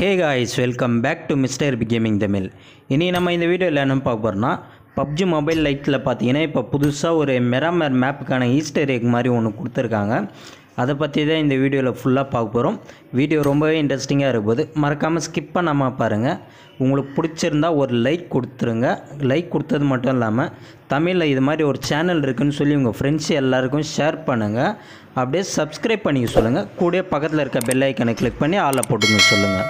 hey guys welcome back to mister B gaming Tamil இனி நம்ம இந்த வீடியோவில் என்ன பார்க்க போகிறோம்னா பப்ஜி மொபைல் லைட்டில் பார்த்தீங்கன்னா இப்போ புதுசாக ஒரு மெராமர் மேப்புக்கான ஈஸ்டர் எக் மாதிரி ஒன்று கொடுத்துருக்காங்க அதை பற்றி தான் இந்த வீடியோவில் ஃபுல்லாக பார்க்க போகிறோம் வீடியோ ரொம்பவே இன்ட்ரெஸ்டிங்காக இருப்போது மறக்காமல் ஸ்கிப் பண்ணாமல் பாருங்கள் உங்களுக்கு பிடிச்சிருந்தால் ஒரு லைக் கொடுத்துருங்க லைக் கொடுத்தது மட்டும் இல்லாமல் தமிழில் இது மாதிரி ஒரு சேனல் இருக்குதுன்னு சொல்லி உங்கள் ஃப்ரெண்ட்ஸ் எல்லாேருக்கும் ஷேர் பண்ணுங்கள் அப்படியே சப்ஸ்கிரைப் பண்ணிக்க சொல்லுங்கள் கூட பக்கத்தில் இருக்க பெல் ஐக்கனை கிளிக் பண்ணி ஆளை போட்டுங்க சொல்லுங்கள்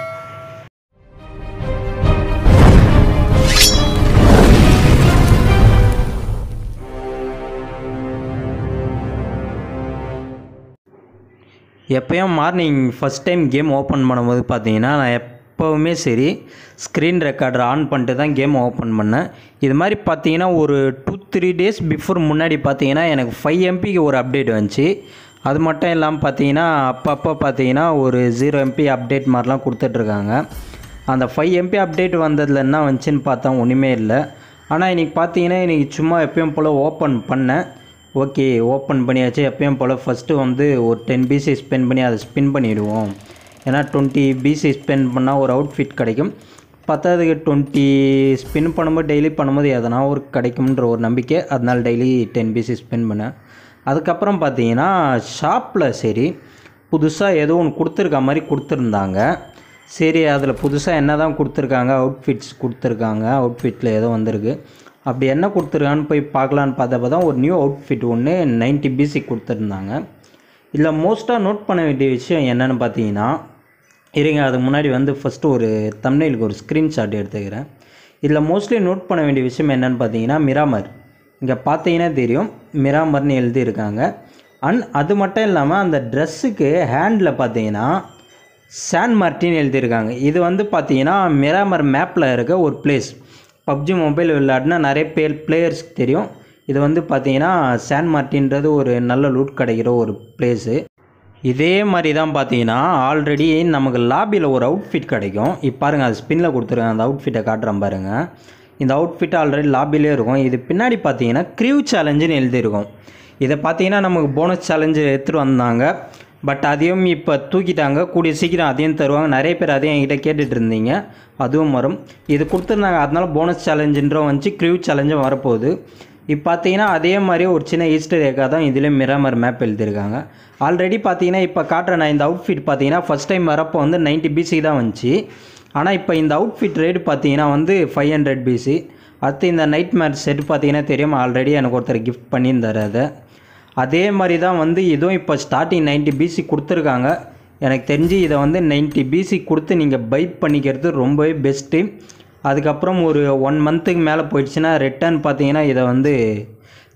எப்போயும் morning first time game open பண்ணும்போது பார்த்தீங்கன்னா நான் எப்போவுமே சரி ஸ்க்ரீன் ரெக்கார்டர் ஆன் பண்ணிட்டு தான் கேம் ஓப்பன் பண்ணேன் இது மாதிரி பார்த்தீங்கன்னா ஒரு டூ த்ரீ டேஸ் பிஃபோர் முன்னாடி பார்த்தீங்கன்னா எனக்கு ஃபைவ் எம்பிக்கு ஒரு அப்டேட் வந்துச்சு அது மட்டும் இல்லாமல் பார்த்தீங்கன்னா அப்பப்போ பார்த்தீங்கன்னா ஒரு ஜீரோ எம்பி அப்டேட் மாதிரிலாம் கொடுத்துட்ருக்காங்க அந்த ஃபைவ் எம்பி அப்டேட் வந்ததில் என்ன வந்துச்சுன்னு பார்த்தா ஒன்றுமே இல்லை ஆனால் இன்றைக்கி பார்த்தீங்கன்னா இன்றைக்கி சும்மா எப்பயும் போல் ஓப்பன் பண்ணேன் ஓகே ஓப்பன் பண்ணியாச்சு எப்பயும் போல் ஃபஸ்ட்டு வந்து ஒரு டென் பிசி ஸ்பெண்ட் பண்ணி அதை ஸ்பின் பண்ணிவிடுவோம் ஏன்னா டுவெண்ட்டி பிசி ஸ்பெண்ட் பண்ணால் ஒரு அவுட்ஃபிட் கிடைக்கும் பத்தாவதுக்கு டுவெண்ட்டி ஸ்பின் பண்ணும்போது டெய்லி பண்ணும்போது எதனா ஒரு கிடைக்கும்ன்ற ஒரு நம்பிக்கை அதனால் டெய்லி டென் பிசி ஸ்பெண்ட் பண்ணேன் அதுக்கப்புறம் பார்த்தீங்கன்னா ஷாப்பில் சரி புதுசாக ஏதோ ஒன்று கொடுத்துருக்க மாதிரி கொடுத்துருந்தாங்க சரி அதில் புதுசாக என்ன தான் கொடுத்துருக்காங்க அவுட்ஃபிட்ஸ் கொடுத்துருக்காங்க அவுட்ஃபிட்டில் ஏதோ வந்திருக்கு அப்படி என்ன கொடுத்துருக்கான்னு போய் பார்க்கலான்னு பார்த்தப்ப தான் ஒரு நியூ அவுட்ஃபிட் ஒன்று நைன்ட்டி பிசி கொடுத்துருந்தாங்க இதில் மோஸ்ட்டாக நோட் பண்ண வேண்டிய விஷயம் என்னென்னு பார்த்தீங்கன்னா இருங்க அதுக்கு முன்னாடி வந்து ஃபஸ்ட்டு ஒரு தமிழ்க்கு ஒரு ஸ்க்ரீன்ஷாட் எடுத்துக்கிறேன் இதில் மோஸ்ட்லி நோட் பண்ண வேண்டிய விஷயம் என்னென்னு பார்த்தீங்கன்னா மிராமர் இங்கே பார்த்தீங்கன்னா தெரியும் மிராமர்னு எழுதியிருக்காங்க அண்ட் அது மட்டும் இல்லாமல் அந்த ட்ரெஸ்ஸுக்கு ஹேண்டில் பார்த்தீங்கன்னா சான் மார்டின்னு எழுதியிருக்காங்க இது வந்து பார்த்தீங்கன்னா மிராமர் மேப்பில் இருக்க ஒரு பிளேஸ் பப்ஜி மொபைல் விளையாடினா நிறைய பேர் பிளேயர்ஸ்க்கு தெரியும் இது வந்து பார்த்தீங்கன்னா சேன் மார்ட்டின்றது ஒரு நல்ல லூட் கிடைக்கிற ஒரு பிளேஸு இதே மாதிரி தான் பார்த்தீங்கன்னா ஆல்ரெடி நமக்கு லாபியில் ஒரு அவுட்ஃபிட் கிடைக்கும் இப்போ பாருங்கள் அது ஸ்பின்னில் கொடுத்துருங்க அந்த அவுட்ஃபிட்டை காட்டுறேன் பாருங்கள் இந்த அவுட்ஃபிட் ஆல்ரெடி லாபிலே இருக்கும் இது பின்னாடி பார்த்தீங்கன்னா க்ரியூ சேலஞ்சுன்னு எழுதியிருக்கும் இதை பார்த்தீங்கன்னா நமக்கு போனஸ் சேலஞ்சு எடுத்துகிட்டு வந்தாங்க பட் அதையும் இப்போ தூக்கிட்டாங்க கூடிய சீக்கிரம் அதையும் தருவாங்க நிறைய பேர் அதையும் என்கிட்ட கேட்டுட்டு இருந்தீங்க அதுவும் வரும் இது கொடுத்துருந்தாங்க அதனால போனஸ் சேலஞ்சுன்றும் வந்துச்சு க்ரியூ சேலஞ்சும் வரப்போகுது இப்போ பார்த்தீங்கன்னா அதே மாதிரி ஒரு சின்ன ஈஸ்டர் ஏக்காக தான் இதிலே மிராமர் மேப் எழுதியிருக்காங்க ஆல்ரெடி பார்த்தீங்கன்னா இப்போ காட்டுற நான் இந்த அவுட்ஃபிட் பார்த்தீங்கன்னா ஃபஸ்ட் டைம் வரப்போ வந்து நைன்ட்டி பிசி தான் வந்துச்சு ஆனால் இப்போ இந்த அவுட்ஃபிட் ரேட் பார்த்தீங்கன்னா வந்து ஃபைவ் ஹண்ட்ரட் பிசி அடுத்து இந்த நைட் மேட்ச் செட் பார்த்தீங்கன்னா தெரியும் ஆல்ரெடி எனக்கு ஒருத்தர் கிஃப்ட் பண்ணியிருந்தார் அதை அதே மாதிரி தான் வந்து இதுவும் இப்போ ஸ்டார்டிங் நைன்ட்டி பிசி கொடுத்துருக்காங்க எனக்கு தெரிஞ்சு இதை வந்து நைன்ட்டி பிசி கொடுத்து நீங்கள் பை பண்ணிக்கிறது ரொம்பவே பெஸ்ட்டு அதுக்கப்புறம் ஒரு ஒன் மந்த்துக்கு மேலே போயிடுச்சுன்னா ரிட்டர்ன் பார்த்தீங்கன்னா இதை வந்து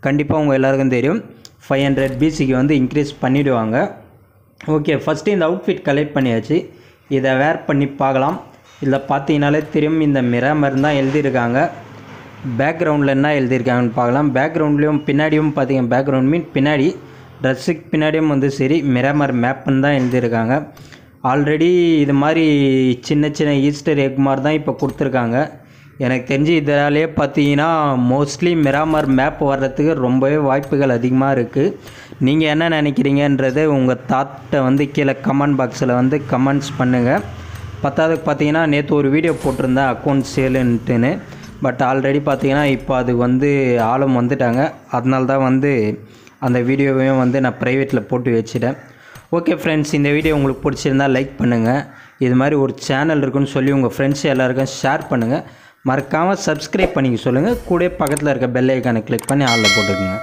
கண்டிப்பாக உங்கள் எல்லாருக்கும் தெரியும் ஃபைவ் ஹண்ட்ரட் பிசிக்கு வந்து இன்க்ரீஸ் பண்ணிவிடுவாங்க ஓகே ஃபஸ்ட்டு இந்த அவுட்ஃபிட் கலெக்ட் பண்ணியாச்சு இதை வேர் பண்ணி பார்க்கலாம் இதில் பார்த்தீங்கனாலே திரும்பி இந்த மிராமர் தான் எழுதியிருக்காங்க பேக்ரவுண்டில் என்ன எழுதியிருக்காங்கன்னு பார்க்கலாம் பேக்ரவுண்ட்லேயும் பின்னாடியும் பார்த்தீங்க பேக்ரவுண்ட் மீன் பின்னாடி ட்ரெஸ்ஸுக்கு பின்னாடியும் வந்து சரி மிராமர் மேப்புன்னு தான் எழுதியிருக்காங்க ஆல்ரெடி இது மாதிரி சின்ன சின்ன ஈஸ்டர் எக் மாதிரி தான் இப்போ கொடுத்துருக்காங்க எனக்கு தெரிஞ்சு இதனாலே பார்த்தீங்கன்னா மோஸ்ட்லி மிராமர் மேப் வர்றதுக்கு ரொம்பவே வாய்ப்புகள் அதிகமாக இருக்குது நீங்கள் என்ன நினைக்கிறீங்கன்றது உங்கள் தாட்டை வந்து கீழே கமெண்ட் பாக்ஸில் வந்து கமெண்ட்ஸ் பண்ணுங்கள் பத்தாவதுக்கு பார்த்தீங்கன்னா நேற்று ஒரு வீடியோ போட்டிருந்தேன் அக்கௌண்ட் சேலுன்ட்டுன்னு பட் ஆல்ரெடி பார்த்தீங்கன்னா இப்போ அது வந்து ஆளும் வந்துட்டாங்க அதனால தான் வந்து அந்த வீடியோவையும் வந்து நான் ப்ரைவேட்டில் போட்டு வச்சுட்டேன் ஓகே ஃப்ரெண்ட்ஸ் இந்த வீடியோ உங்களுக்கு பிடிச்சிருந்தால் லைக் பண்ணுங்கள் இது மாதிரி ஒரு சேனல் இருக்குன்னு சொல்லி உங்கள் ஃப்ரெண்ட்ஸ் எல்லாருக்கும் ஷேர் பண்ணுங்கள் மறக்காமல் சப்ஸ்கிரைப் பண்ணிக்க சொல்லுங்கள் கூட பக்கத்தில் இருக்க பெல் ஐக்கானை கிளிக் பண்ணி ஆளில் போட்டுக்கோங்க